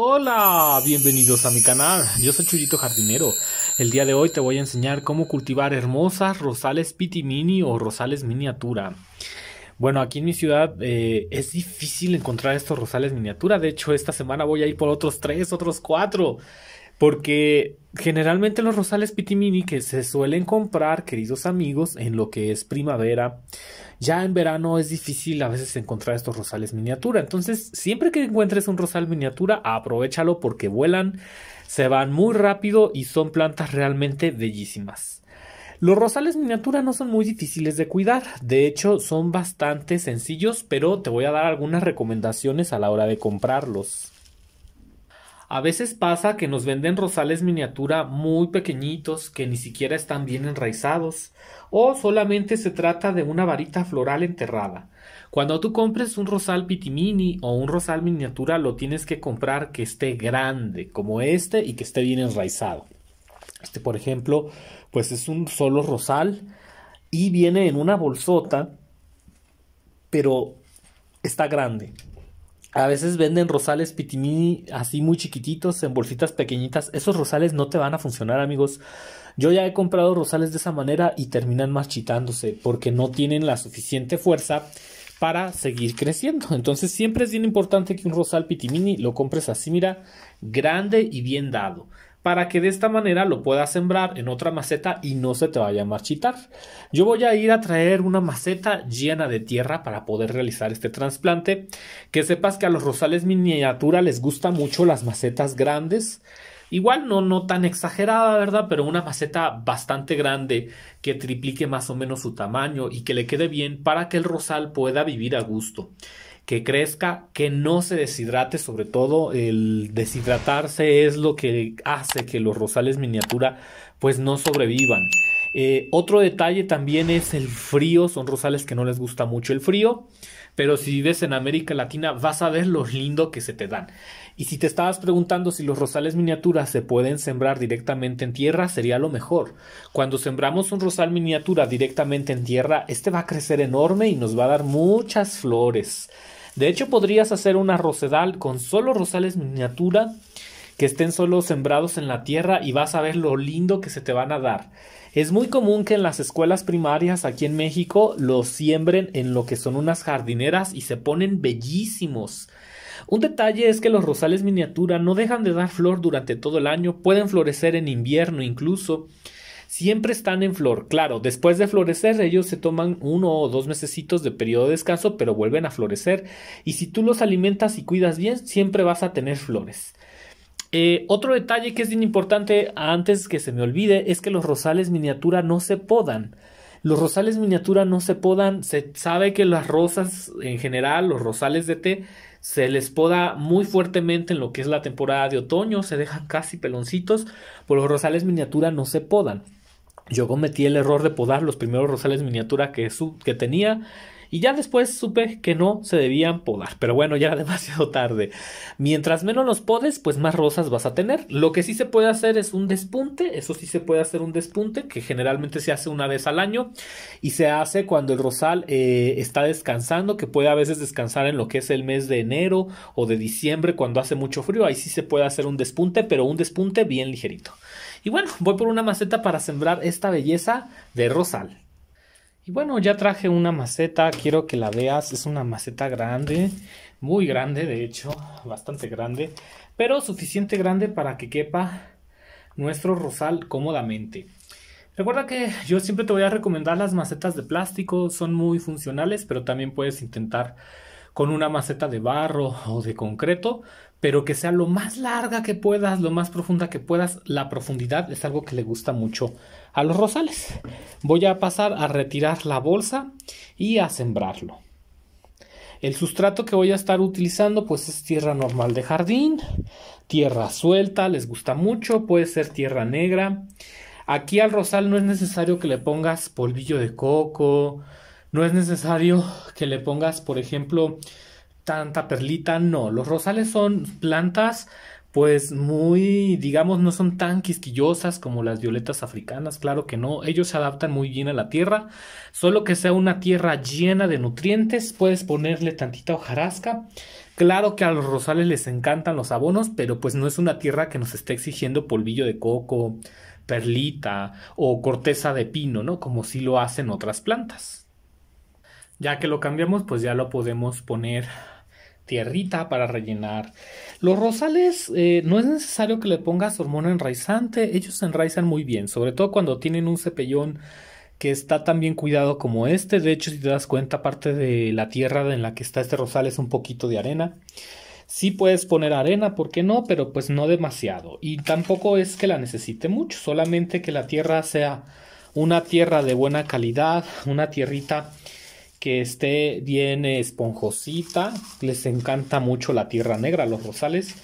Hola, bienvenidos a mi canal. Yo soy Chuyito Jardinero. El día de hoy te voy a enseñar cómo cultivar hermosas rosales Mini o rosales miniatura. Bueno, aquí en mi ciudad eh, es difícil encontrar estos rosales miniatura. De hecho, esta semana voy a ir por otros tres, otros cuatro. Porque generalmente los rosales pitimini que se suelen comprar, queridos amigos, en lo que es primavera, ya en verano es difícil a veces encontrar estos rosales miniatura. Entonces, siempre que encuentres un rosal miniatura, aprovechalo porque vuelan, se van muy rápido y son plantas realmente bellísimas. Los rosales miniatura no son muy difíciles de cuidar, de hecho son bastante sencillos, pero te voy a dar algunas recomendaciones a la hora de comprarlos. A veces pasa que nos venden rosales miniatura muy pequeñitos que ni siquiera están bien enraizados o solamente se trata de una varita floral enterrada. Cuando tú compres un rosal pitimini o un rosal miniatura lo tienes que comprar que esté grande como este y que esté bien enraizado. Este por ejemplo pues es un solo rosal y viene en una bolsota pero está grande. A veces venden rosales pitimini así muy chiquititos, en bolsitas pequeñitas. Esos rosales no te van a funcionar, amigos. Yo ya he comprado rosales de esa manera y terminan marchitándose porque no tienen la suficiente fuerza para seguir creciendo. Entonces siempre es bien importante que un rosal pitimini lo compres así, mira, grande y bien dado para que de esta manera lo puedas sembrar en otra maceta y no se te vaya a marchitar. Yo voy a ir a traer una maceta llena de tierra para poder realizar este trasplante. Que sepas que a los rosales miniatura les gustan mucho las macetas grandes. Igual no, no tan exagerada, ¿verdad? Pero una maceta bastante grande que triplique más o menos su tamaño y que le quede bien para que el rosal pueda vivir a gusto que crezca, que no se deshidrate, sobre todo el deshidratarse es lo que hace que los rosales miniatura pues no sobrevivan. Eh, otro detalle también es el frío, son rosales que no les gusta mucho el frío, pero si vives en América Latina vas a ver lo lindo que se te dan. Y si te estabas preguntando si los rosales miniatura se pueden sembrar directamente en tierra, sería lo mejor. Cuando sembramos un rosal miniatura directamente en tierra, este va a crecer enorme y nos va a dar muchas flores. De hecho, podrías hacer una rosedal con solo rosales miniatura que estén solo sembrados en la tierra y vas a ver lo lindo que se te van a dar. Es muy común que en las escuelas primarias aquí en México los siembren en lo que son unas jardineras y se ponen bellísimos. Un detalle es que los rosales miniatura no dejan de dar flor durante todo el año, pueden florecer en invierno incluso, siempre están en flor. Claro, después de florecer ellos se toman uno o dos meses de periodo de descanso, pero vuelven a florecer. Y si tú los alimentas y cuidas bien, siempre vas a tener flores. Eh, otro detalle que es bien importante antes que se me olvide es que los rosales miniatura no se podan. Los rosales miniatura no se podan. Se sabe que las rosas en general, los rosales de té, se les poda muy fuertemente en lo que es la temporada de otoño. Se dejan casi peloncitos, Por los rosales miniatura no se podan. Yo cometí el error de podar los primeros rosales miniatura que, tenía y ya después supe que no se debían podar, pero bueno, ya era demasiado tarde. Mientras menos los podes, pues más rosas vas a tener. Lo que sí se puede hacer es un despunte, eso sí se puede hacer un despunte, que generalmente se hace una vez al año y se hace cuando el rosal eh, está descansando, que puede a veces descansar en lo que es el mes de enero o de diciembre cuando hace mucho frío, ahí sí se puede hacer un despunte, pero un despunte bien ligerito. Y bueno, voy por una maceta para sembrar esta belleza de rosal. Y bueno, ya traje una maceta, quiero que la veas, es una maceta grande, muy grande de hecho, bastante grande, pero suficiente grande para que quepa nuestro rosal cómodamente. Recuerda que yo siempre te voy a recomendar las macetas de plástico, son muy funcionales, pero también puedes intentar con una maceta de barro o de concreto, pero que sea lo más larga que puedas, lo más profunda que puedas. La profundidad es algo que le gusta mucho a los rosales. Voy a pasar a retirar la bolsa y a sembrarlo. El sustrato que voy a estar utilizando pues es tierra normal de jardín, tierra suelta, les gusta mucho, puede ser tierra negra. Aquí al rosal no es necesario que le pongas polvillo de coco, no es necesario que le pongas, por ejemplo, tanta perlita, no. Los rosales son plantas pues muy, digamos, no son tan quisquillosas como las violetas africanas, claro que no, ellos se adaptan muy bien a la tierra, solo que sea una tierra llena de nutrientes, puedes ponerle tantita hojarasca, claro que a los rosales les encantan los abonos, pero pues no es una tierra que nos esté exigiendo polvillo de coco, perlita o corteza de pino, ¿no? Como si lo hacen otras plantas. Ya que lo cambiamos, pues ya lo podemos poner tierrita para rellenar. Los rosales eh, no es necesario que le pongas hormona enraizante, ellos enraizan muy bien, sobre todo cuando tienen un cepellón que está tan bien cuidado como este. De hecho, si te das cuenta, parte de la tierra en la que está este rosal es un poquito de arena. Sí puedes poner arena, ¿por qué no? Pero pues no demasiado. Y tampoco es que la necesite mucho, solamente que la tierra sea una tierra de buena calidad, una tierrita que esté bien esponjosita. Les encanta mucho la tierra negra, los rosales.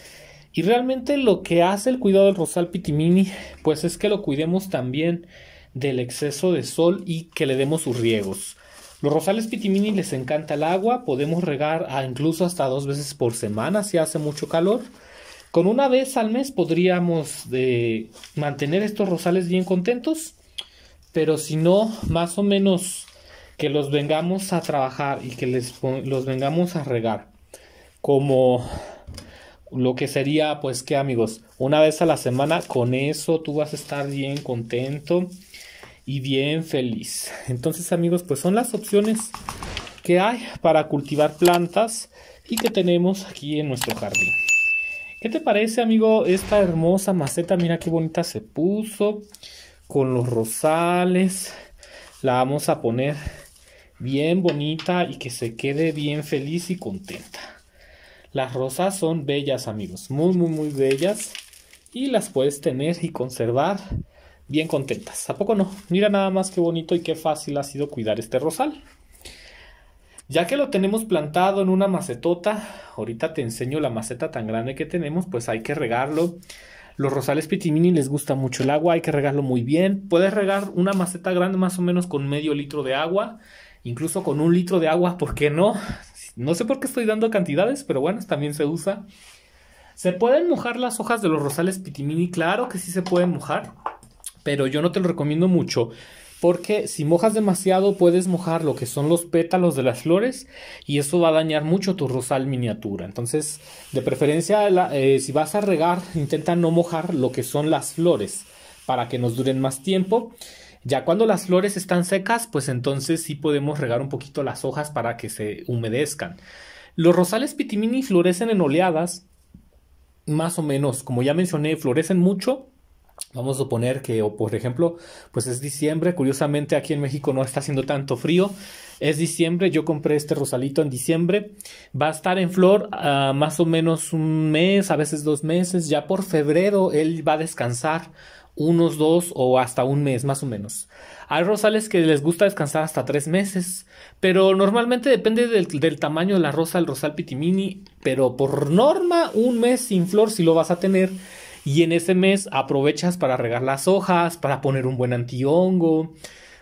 Y realmente lo que hace el cuidado del rosal pitimini, pues es que lo cuidemos también del exceso de sol y que le demos sus riegos. Los rosales pitimini les encanta el agua, podemos regar a incluso hasta dos veces por semana si hace mucho calor. Con una vez al mes podríamos eh, mantener estos rosales bien contentos, pero si no, más o menos que los vengamos a trabajar y que les, los vengamos a regar. Como lo que sería, pues que amigos, una vez a la semana, con eso tú vas a estar bien contento y bien feliz. Entonces amigos, pues son las opciones que hay para cultivar plantas y que tenemos aquí en nuestro jardín. ¿Qué te parece amigo esta hermosa maceta? Mira qué bonita se puso con los rosales. La vamos a poner bien bonita y que se quede bien feliz y contenta. Las rosas son bellas amigos, muy muy muy bellas y las puedes tener y conservar bien contentas. ¿A poco no? Mira nada más qué bonito y qué fácil ha sido cuidar este rosal. Ya que lo tenemos plantado en una macetota, ahorita te enseño la maceta tan grande que tenemos, pues hay que regarlo. Los rosales pitimini les gusta mucho el agua, hay que regarlo muy bien. Puedes regar una maceta grande más o menos con medio litro de agua incluso con un litro de agua, ¿por qué no? No sé por qué estoy dando cantidades, pero bueno, también se usa. ¿Se pueden mojar las hojas de los rosales pitimini? Claro que sí se pueden mojar, pero yo no te lo recomiendo mucho. Porque si mojas demasiado puedes mojar lo que son los pétalos de las flores y eso va a dañar mucho tu rosal miniatura. Entonces, de preferencia, eh, si vas a regar, intenta no mojar lo que son las flores para que nos duren más tiempo. Ya cuando las flores están secas, pues entonces sí podemos regar un poquito las hojas para que se humedezcan. Los rosales pitimini florecen en oleadas, más o menos, como ya mencioné, florecen mucho. Vamos a suponer que, o por ejemplo, pues es diciembre, curiosamente aquí en México no está haciendo tanto frío, es diciembre, yo compré este rosalito en diciembre, va a estar en flor ah, más o menos un mes, a veces dos meses, ya por febrero él va a descansar unos dos o hasta un mes más o menos. Hay rosales que les gusta descansar hasta tres meses, pero normalmente depende del, tamaño de la rosa, el rosal pitimini, pero por norma un mes sin flor si lo vas a tener y en ese mes aprovechas para regar las hojas, para poner un buen antihongo,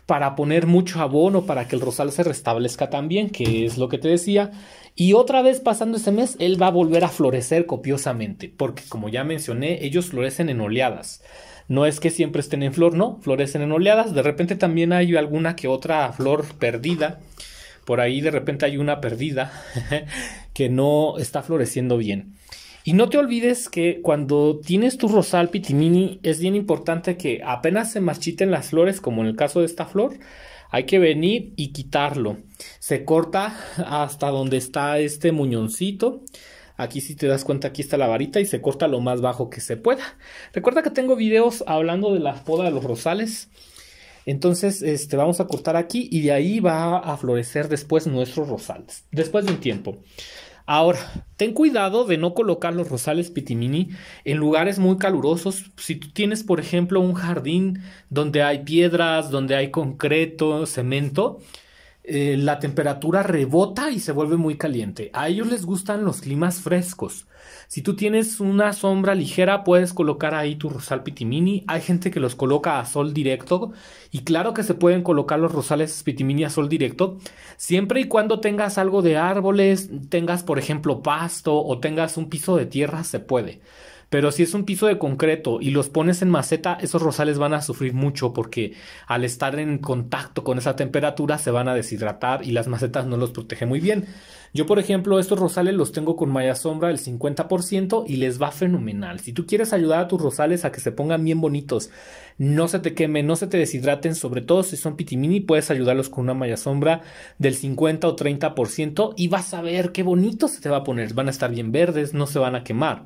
para poner mucho abono para que el rosal se restablezca también, que es lo que te decía. Y otra vez pasando ese mes, él va a volver a florecer copiosamente, porque como ya mencioné, ellos florecen en oleadas. No es que siempre estén en flor, no, florecen en oleadas. De repente también hay alguna que otra flor perdida. Por ahí de repente hay una perdida que no está floreciendo bien. Y no te olvides que cuando tienes tu rosal pitimini es bien importante que apenas se marchiten las flores, como en el caso de esta flor, hay que venir y quitarlo. Se corta hasta donde está este muñoncito, Aquí si te das cuenta, aquí está la varita y se corta lo más bajo que se pueda. Recuerda que tengo videos hablando de la poda de los rosales. Entonces, este, vamos a cortar aquí y de ahí va a florecer después nuestros rosales. Después de un tiempo. Ahora, ten cuidado de no colocar los rosales pitimini en lugares muy calurosos. Si tú tienes, por ejemplo, un jardín donde hay piedras, donde hay concreto, cemento, eh, la temperatura rebota y se vuelve muy caliente. A ellos les gustan los climas frescos. Si tú tienes una sombra ligera, puedes colocar ahí tu rosal pitimini. Hay gente que los coloca a sol directo. Y claro que se pueden colocar los rosales pitimini a sol directo. Siempre y cuando tengas algo de árboles, tengas, por ejemplo, pasto o tengas un piso de tierra, se puede. Pero si es un piso de concreto y los pones en maceta, esos rosales van a sufrir mucho porque al estar en contacto con esa temperatura se van a deshidratar y las macetas no los protege muy bien. Yo, por ejemplo, estos rosales los tengo con malla sombra del 50% y les va fenomenal. Si tú quieres ayudar a tus rosales a que se pongan bien bonitos, no se te quemen, no se te deshidraten, sobre todo si son pitimini, puedes ayudarlos con una malla sombra del 50 o 30% y vas a ver qué bonito se te va a poner. Van a estar bien verdes, no se van a quemar.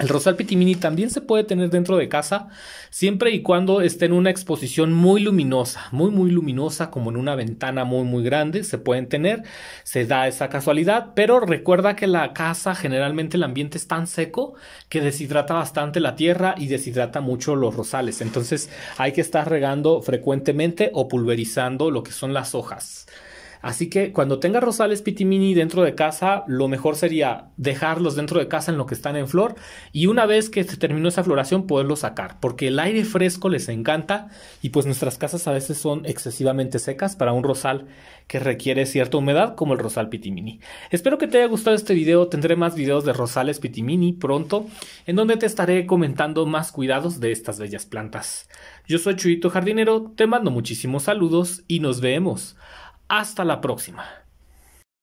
El rosal pitimini también se puede tener dentro de casa siempre y cuando esté en una exposición muy luminosa, muy muy luminosa, como en una ventana muy muy grande, se pueden tener, se da esa casualidad, pero recuerda que la casa generalmente el ambiente es tan seco que deshidrata bastante la tierra y deshidrata mucho los rosales, entonces hay que estar regando frecuentemente o pulverizando lo que son las hojas. Así que cuando tengas rosales pitimini dentro de casa, lo mejor sería dejarlos dentro de casa en lo que están en flor y una vez que se terminó esa floración poderlos sacar, porque el aire fresco les encanta y pues nuestras casas a veces son excesivamente secas para un rosal que requiere cierta humedad como el rosal pitimini. Espero que te haya gustado este video, tendré más videos de rosales pitimini pronto en donde te estaré comentando más cuidados de estas bellas plantas. Yo soy Chuyito Jardinero, te mando muchísimos saludos y nos vemos. Hasta la próxima.